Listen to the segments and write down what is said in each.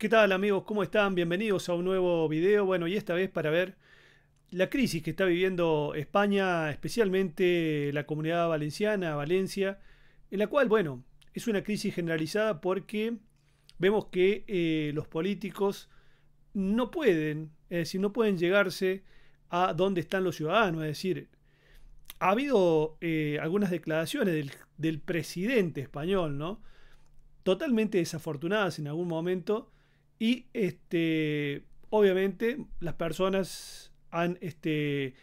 ¿Qué tal amigos? ¿Cómo están? Bienvenidos a un nuevo video. Bueno, y esta vez para ver la crisis que está viviendo España, especialmente la comunidad valenciana, Valencia, en la cual, bueno, es una crisis generalizada porque vemos que eh, los políticos no pueden, es decir, no pueden llegarse a donde están los ciudadanos, es decir, ha habido eh, algunas declaraciones del, del presidente español, ¿no? Totalmente desafortunadas en algún momento, y este, obviamente las personas han este,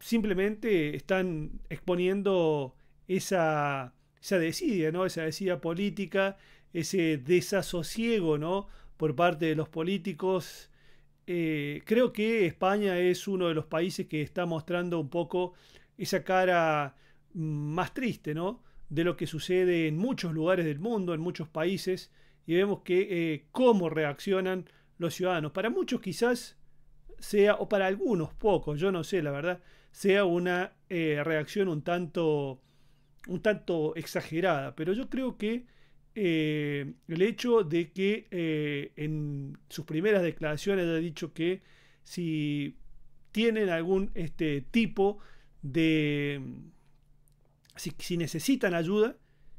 simplemente están exponiendo esa, esa desidia, ¿no? Esa desidia política, ese desasosiego, ¿no? Por parte de los políticos. Eh, creo que España es uno de los países que está mostrando un poco esa cara más triste, ¿no? De lo que sucede en muchos lugares del mundo, en muchos países y vemos que eh, cómo reaccionan los ciudadanos. Para muchos quizás sea, o para algunos pocos, yo no sé, la verdad, sea una eh, reacción un tanto, un tanto exagerada, pero yo creo que eh, el hecho de que en sus primeras declaraciones haya dicho que si tienen algún este, tipo de... Si, necesitan ayuda,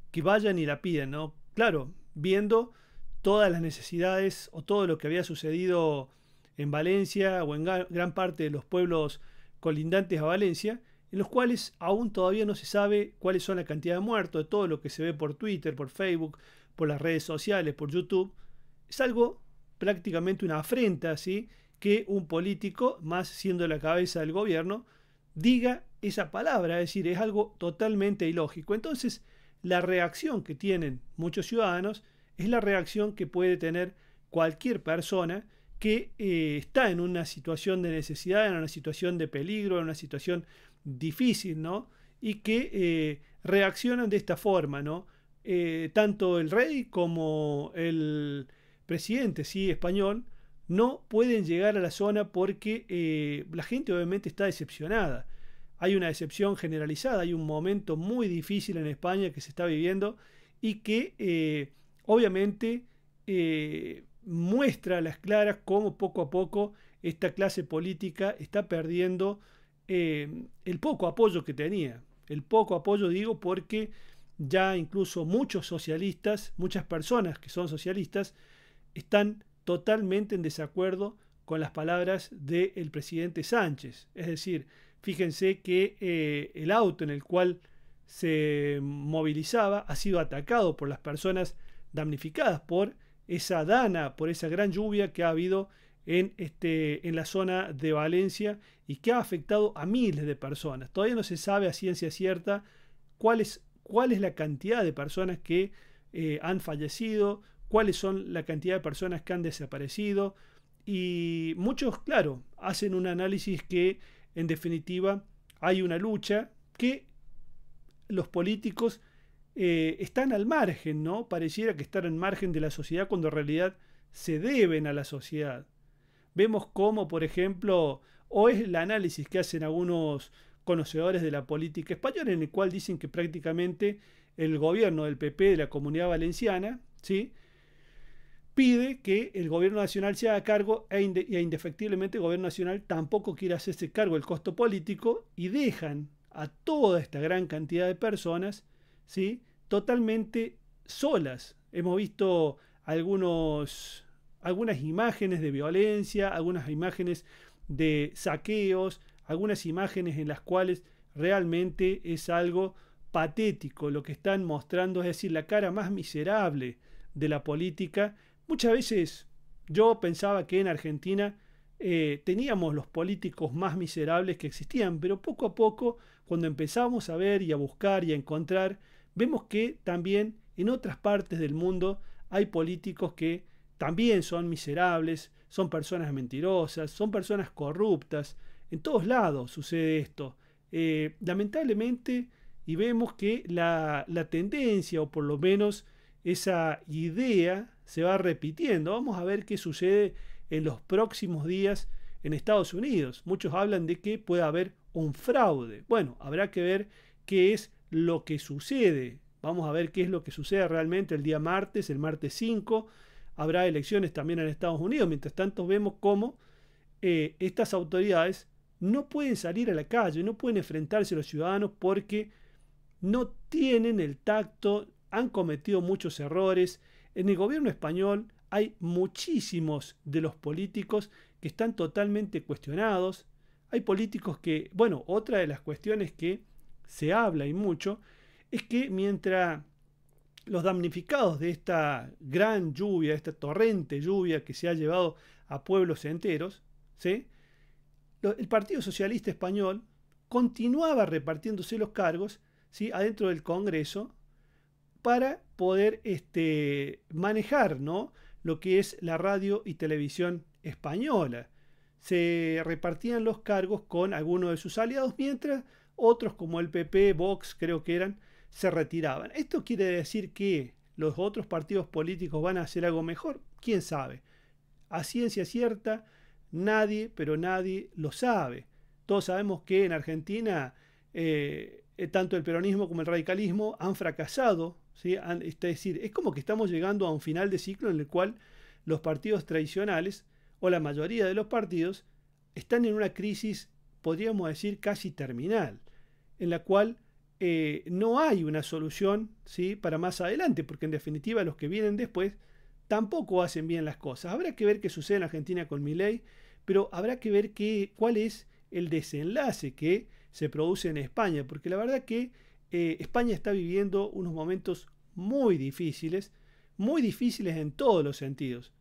que vayan y la pidan, ¿no? Claro, viendo todas las necesidades o todo lo que había sucedido en Valencia o en gran parte de los pueblos colindantes a Valencia, en los cuales aún todavía no se sabe cuáles son la cantidad de muertos, de todo lo que se ve por Twitter, por Facebook, por las redes sociales, por YouTube, es algo prácticamente una afrenta, Que un político, más siendo la cabeza del gobierno, diga esa palabra, es decir, es algo totalmente ilógico. Entonces, la reacción que tienen muchos ciudadanos es la reacción que puede tener cualquier persona que eh, está en una situación de necesidad, en una situación de peligro, en una situación difícil, ¿no? Y que eh, reaccionan de esta forma, ¿no? Eh, tanto el rey como el presidente, sí, español, no pueden llegar a la zona porque la gente obviamente está decepcionada. Hay una decepción generalizada, hay un momento muy difícil en España que se está viviendo y que obviamente eh, muestra a las claras cómo poco a poco esta clase política está perdiendo eh, el poco apoyo que tenía. El poco apoyo digo porque ya incluso muchos socialistas, muchas personas que son socialistas, están totalmente en desacuerdo con las palabras del presidente Sánchez. Es decir, fíjense que eh, el auto en el cual se movilizaba ha sido atacado por las personas damnificadas por esa dana, por esa gran lluvia que ha habido en, este, en la zona de Valencia y que ha afectado a miles de personas. Todavía no se sabe a ciencia cierta cuál es, cuál es la cantidad de personas que eh, han fallecido, cuáles son la cantidad de personas que han desaparecido. Y muchos, claro, hacen un análisis que en definitiva hay una lucha que los políticos eh, están al margen, ¿no? Pareciera que están al margen de la sociedad cuando en realidad se deben a la sociedad. Vemos cómo, por ejemplo, o es el análisis que hacen algunos conocedores de la política española en el cual dicen que prácticamente el gobierno del PP de la Comunidad Valenciana, ¿sí? pide que el gobierno nacional se haga cargo e, e, indefectiblemente el gobierno nacional tampoco quiere hacerse cargo del costo político y dejan a toda esta gran cantidad de personas ¿sí? totalmente solas. Hemos visto algunos, algunas imágenes de violencia, algunas imágenes de saqueos, algunas imágenes en las cuales realmente es algo patético lo que están mostrando, es decir, la cara más miserable de la política. Muchas veces yo pensaba que en Argentina eh, teníamos los políticos más miserables que existían, pero poco a poco, cuando empezamos a ver y a buscar y a encontrar Vemos que también en otras partes del mundo hay políticos que también son miserables, son personas mentirosas, son personas corruptas. En todos lados sucede esto. Eh, lamentablemente, y vemos que la, la tendencia, o por lo menos esa idea, se va repitiendo. Vamos a ver qué sucede en los próximos días en Estados Unidos. Muchos hablan de que puede haber un fraude. Bueno, habrá que ver qué es lo que sucede. Vamos a ver qué es lo que sucede realmente el día martes, el martes 5. Habrá elecciones también en Estados Unidos. Mientras tanto, vemos cómo eh, estas autoridades no pueden salir a la calle, no pueden enfrentarse a los ciudadanos porque no tienen el tacto, han cometido muchos errores. En el gobierno español hay muchísimos de los políticos que están totalmente cuestionados. Hay políticos que, bueno, otra de las cuestiones que se habla y mucho, es que mientras los damnificados de esta gran lluvia, esta torrente lluvia que se ha llevado a pueblos enteros, el Partido Socialista Español continuaba repartiéndose los cargos ¿sí? adentro del Congreso para poder este, manejar ¿no? lo que es la radio y televisión española. Se repartían los cargos con algunos de sus aliados mientras otros como el PP, Vox creo que eran, se retiraban. ¿Esto quiere decir que los otros partidos políticos van a hacer algo mejor? ¿Quién sabe? A ciencia cierta, nadie, pero nadie lo sabe. Todos sabemos que en Argentina eh, tanto el peronismo como el radicalismo han fracasado. es decir, es como que estamos llegando a un final de ciclo en el cual los partidos tradicionales, o la mayoría de los partidos, están en una crisis, podríamos decir, casi terminal en la cual eh, no hay una solución ¿sí? para más adelante, porque en definitiva los que vienen después tampoco hacen bien las cosas. Habrá que ver qué sucede en Argentina con mi ley, pero habrá que ver qué, cuál es el desenlace que se produce en España, porque la verdad que eh, España está viviendo unos momentos muy difíciles, muy difíciles en todos los sentidos,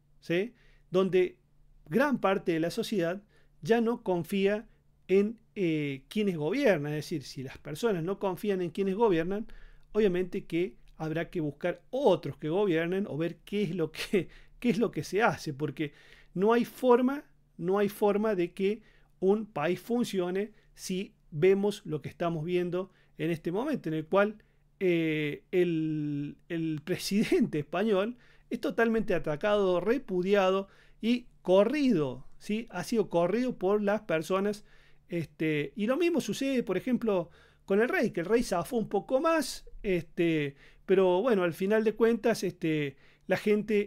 donde gran parte de la sociedad ya no confía en eh, quienes gobiernan, es decir, si las personas no confían en quienes gobiernan, obviamente que habrá que buscar otros que gobiernen o ver qué es lo que, qué es lo que se hace, porque no hay forma, no hay forma de que un país funcione si vemos lo que estamos viendo en este momento, en el cual eh, el, presidente español es totalmente atacado, repudiado y corrido, ¿sí? ha sido corrido por las personas este, y lo mismo sucede, por ejemplo, con el rey, que el rey zafó un poco más, este, pero bueno, al final de cuentas, este, la gente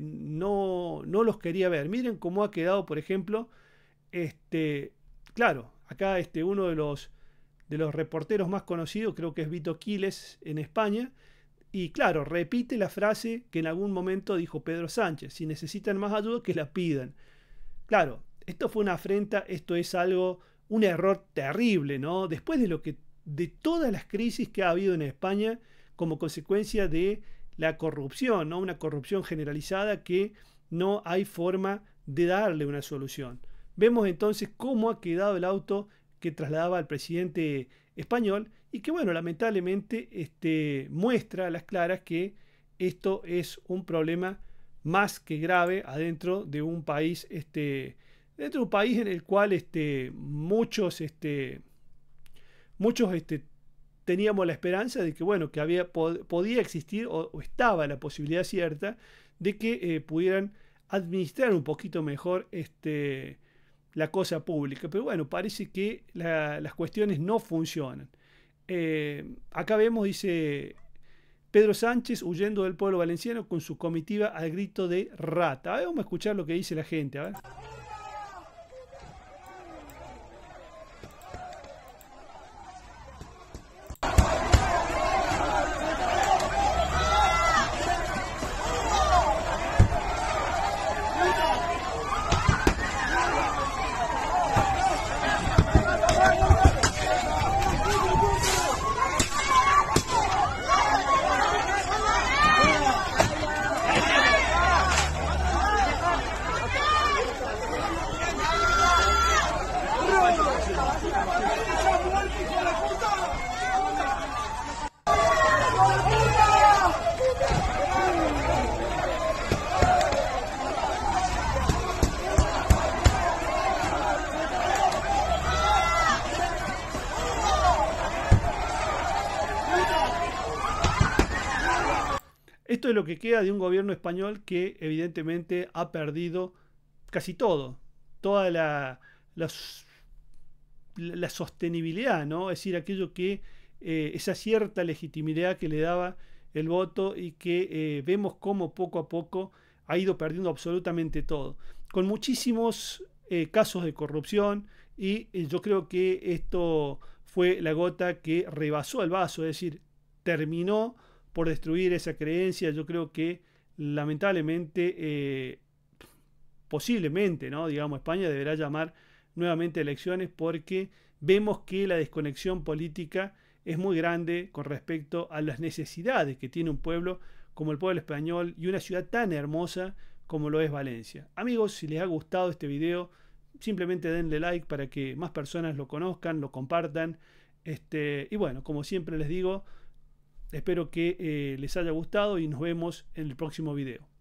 no, los quería ver. Miren cómo ha quedado, por ejemplo, claro, acá este, uno de los, de los reporteros más conocidos, creo que es Vito Quiles en España, y claro, repite la frase que en algún momento dijo Pedro Sánchez, si necesitan más ayuda, que la pidan. Claro, esto fue una afrenta, esto es algo, un error terrible, ¿no? Después de lo que, de todas las crisis que ha habido en España como consecuencia de la corrupción, ¿no? Una corrupción generalizada que no hay forma de darle una solución. Vemos entonces cómo ha quedado el auto que trasladaba al presidente español y que, bueno, lamentablemente este, muestra a las claras que esto es un problema más que grave adentro de un país este, este es un país en el cual este, muchos, este, muchos este, teníamos la esperanza de que, bueno, que había, podía existir o, estaba la posibilidad cierta de que eh, pudieran administrar un poquito mejor este, la cosa pública. Pero bueno, parece que las cuestiones no funcionan. Eh, acá vemos, dice Pedro Sánchez huyendo del pueblo valenciano con su comitiva al grito de rata. A ver, vamos a escuchar lo que dice la gente. A ver. que queda de un gobierno español que evidentemente ha perdido casi todo, toda la, la, sostenibilidad, ¿no? Es decir, aquello que, eh, esa cierta legitimidad que le daba el voto y que eh, vemos cómo poco a poco ha ido perdiendo absolutamente todo, con muchísimos eh, casos de corrupción y yo creo que esto fue la gota que rebasó el vaso, es decir, terminó por destruir esa creencia, yo creo que lamentablemente, eh, posiblemente, ¿no? Digamos, España deberá llamar nuevamente elecciones porque vemos que la desconexión política es muy grande con respecto a las necesidades que tiene un pueblo como el pueblo español y una ciudad tan hermosa como lo es Valencia. Amigos, si les ha gustado este video, simplemente denle like para que más personas lo conozcan, lo compartan. Este, y bueno, como siempre les digo, Espero que eh, les haya gustado y nos vemos en el próximo video.